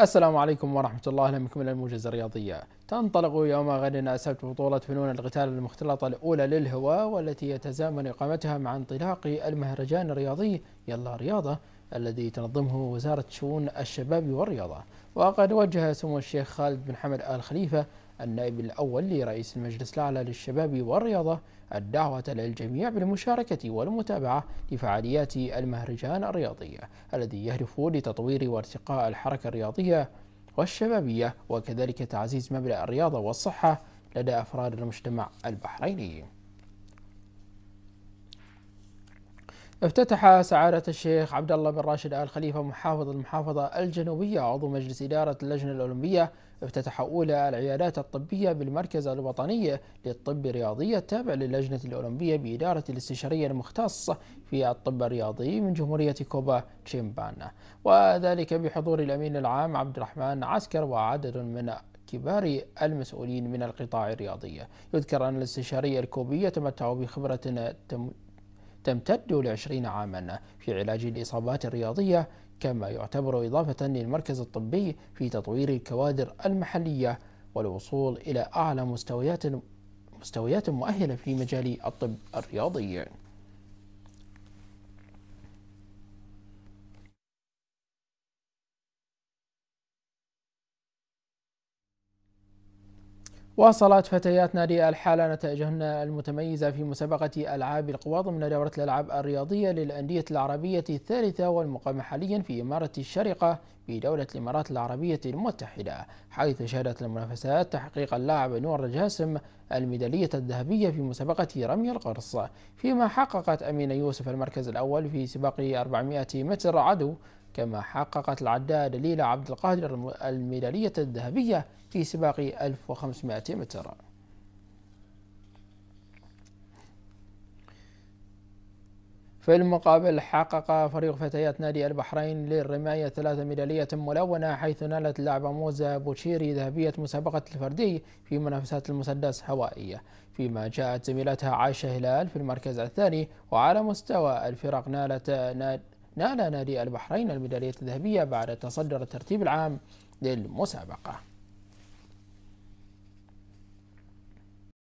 السلام عليكم ورحمة الله أهلا بكم إلى الموجز الرياضية تنطلق يوم غد السبت بطولة فنون القتال المختلطة الأولى للهواء والتي يتزامن إقامتها مع انطلاق المهرجان الرياضي يلا رياضة الذي تنظمه وزارة شؤون الشباب والرياضة وقد وجه سمو الشيخ خالد بن حمد آل خليفة النائب الأول لرئيس المجلس الأعلى للشباب والرياضة الدعوة للجميع بالمشاركة والمتابعة لفعاليات المهرجان الرياضي الذي يهدف لتطوير وارتقاء الحركة الرياضية والشبابية وكذلك تعزيز مبدأ الرياضة والصحة لدى أفراد المجتمع البحريني افتتح سعادة الشيخ عبد الله بن راشد آل خليفة محافظ المحافظة الجنوبية عضو مجلس إدارة اللجنة الأولمبية افتتح أولى العيادات الطبية بالمركز الوطني للطب الرياضي التابع للجنة الأولمبية بإدارة الاستشارية المختصة في الطب الرياضي من جمهورية كوبا تشيمبانا وذلك بحضور الأمين العام عبد الرحمن عسكر وعدد من كبار المسؤولين من القطاع الرياضي يذكر أن الاستشارية الكوبية تمتع بخبرة تمتد لعشرين عاما في علاج الإصابات الرياضية كما يعتبر إضافة للمركز الطبي في تطوير الكوادر المحلية والوصول إلى أعلى مستويات مستويات مؤهلة في مجال الطب الرياضي واصلت فتيات نادي الحالة نتائجهن المتميزة في مسابقة ألعاب القوى ضمن دورة الألعاب الرياضية للأندية العربية الثالثة والمقامة حاليا في إمارة الشرقة بدولة الإمارات العربية المتحدة حيث شهدت المنافسات تحقيق اللاعب نور الجاسم الميدالية الذهبية في مسابقة رمي القرص فيما حققت أمينة يوسف المركز الأول في سباق 400 متر عدو كما حققت العداء دليلة عبد القادر الميدالية الذهبية في سباق 1500 متر في المقابل حقق فريق فتيات نادي البحرين للرماية ثلاث ميدالية ملونة حيث نالت اللاعبة موزة بوشيري ذهبية مسابقة الفردي في منافسات المسدس هوائية فيما جاءت زميلتها عائشة هلال في المركز الثاني وعلى مستوى الفرق نالت نال نادي البحرين الميدالية الذهبية بعد تصدر الترتيب العام للمسابقة